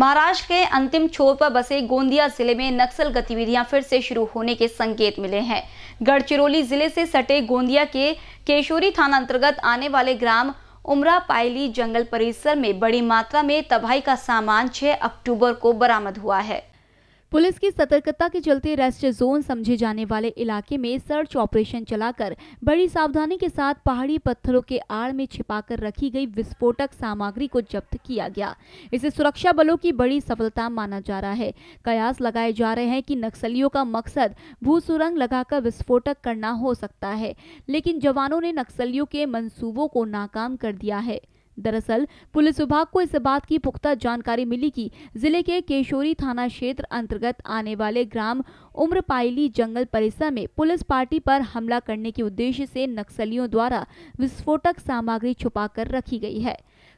महाराष्ट्र के अंतिम छोर पर बसे गोंदिया जिले में नक्सल गतिविधियां फिर से शुरू होने के संकेत मिले हैं गढ़चिरौली जिले से सटे गोंदिया के केशोरी थाना अंतर्गत आने वाले ग्राम उमरा पायली जंगल परिसर में बड़ी मात्रा में तबाही का सामान 6 अक्टूबर को बरामद हुआ है पुलिस की सतर्कता के चलते रेस्ट जोन समझे जाने वाले इलाके में सर्च ऑपरेशन चलाकर बड़ी सावधानी के साथ पहाड़ी पत्थरों के आड़ में छिपाकर रखी गई विस्फोटक सामग्री को जब्त किया गया इसे सुरक्षा बलों की बड़ी सफलता माना जा रहा है कयास लगाए जा रहे हैं कि नक्सलियों का मकसद भू सुरंग लगाकर विस्फोटक करना हो सकता है लेकिन जवानों ने नक्सलियों के मंसूबों को नाकाम कर दिया है दरअसल पुलिस विभाग को इस बात की पुख्ता जानकारी मिली कि जिले के केशोरी थाना क्षेत्र अंतर्गत आने वाले ग्राम उम्रपायली जंगल परिसर में पुलिस पार्टी पर हमला करने के उद्देश्य से नक्सलियों द्वारा विस्फोटक सामग्री छुपाकर रखी गई है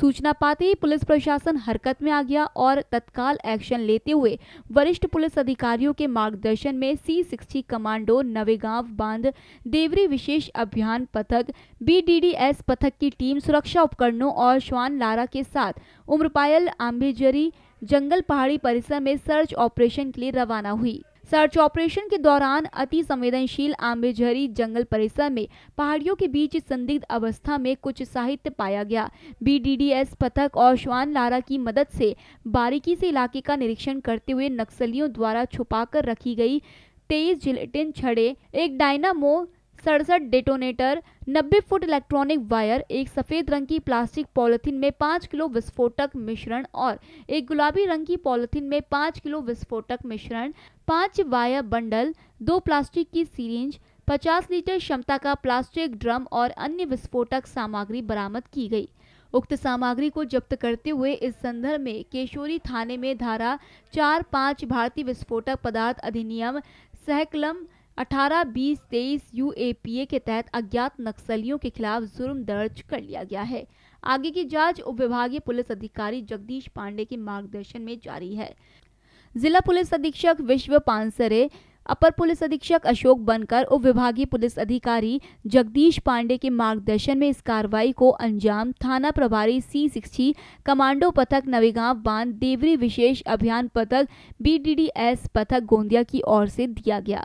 सूचना पाते ही पुलिस प्रशासन हरकत में आ गया और तत्काल एक्शन लेते हुए वरिष्ठ पुलिस अधिकारियों के मार्गदर्शन में सी सिक्सटी कमांडो नवेगांव बांध देवरी विशेष अभियान पथक बी पथक की टीम सुरक्षा उपकरणों और और श्वान लारा के साथ उम्रपायल आम्बेजरी जंगल पहाड़ी परिसर में सर्च ऑपरेशन के लिए रवाना हुई सर्च ऑपरेशन के दौरान अति संवेदनशील आम्बेझरी जंगल परिसर में पहाड़ियों के बीच संदिग्ध अवस्था में कुछ साहित्य पाया गया बीडीडीएस पथक और श्वान लारा की मदद से बारीकी से इलाके का निरीक्षण करते हुए नक्सलियों द्वारा छुपाकर रखी गई तेईस जिलेटिन छड़े एक डायनामो सड़सठ डेटोनेटर 90 फुट इलेक्ट्रॉनिक वायर एक सफ़ेद रंग की प्लास्टिक पॉलिथीन में 5 किलो विस्फोटक मिश्रण और एक गुलाबी रंग की पॉलिथीन में 5 किलो विस्फोटक मिश्रण 5 वायर बंडल दो प्लास्टिक की सीरेंज 50 लीटर क्षमता का प्लास्टिक ड्रम और अन्य विस्फोटक सामग्री बरामद की गई उक्त सामग्री को जब्त करते हुए इस संदर्भ में केशोरी थाने में धारा चार पाँच भारतीय विस्फोटक पदार्थ अधिनियम सहकलम 18, 20, 23 यूएपीए के तहत अज्ञात नक्सलियों के खिलाफ जुर्म दर्ज कर लिया गया है आगे की जांच उप विभागीय पुलिस अधिकारी जगदीश पांडे के मार्गदर्शन में जारी है जिला पुलिस अधीक्षक विश्व पानसरे अपर पुलिस अधीक्षक अशोक बनकर उप विभागीय पुलिस अधिकारी जगदीश पांडे के मार्गदर्शन में इस कार्रवाई को अंजाम थाना प्रभारी सी सिक्सटी कमांडो पथक नवेगांव बांध देवरी विशेष अभियान पथक एस पथक गोंदिया की ओर से दिया गया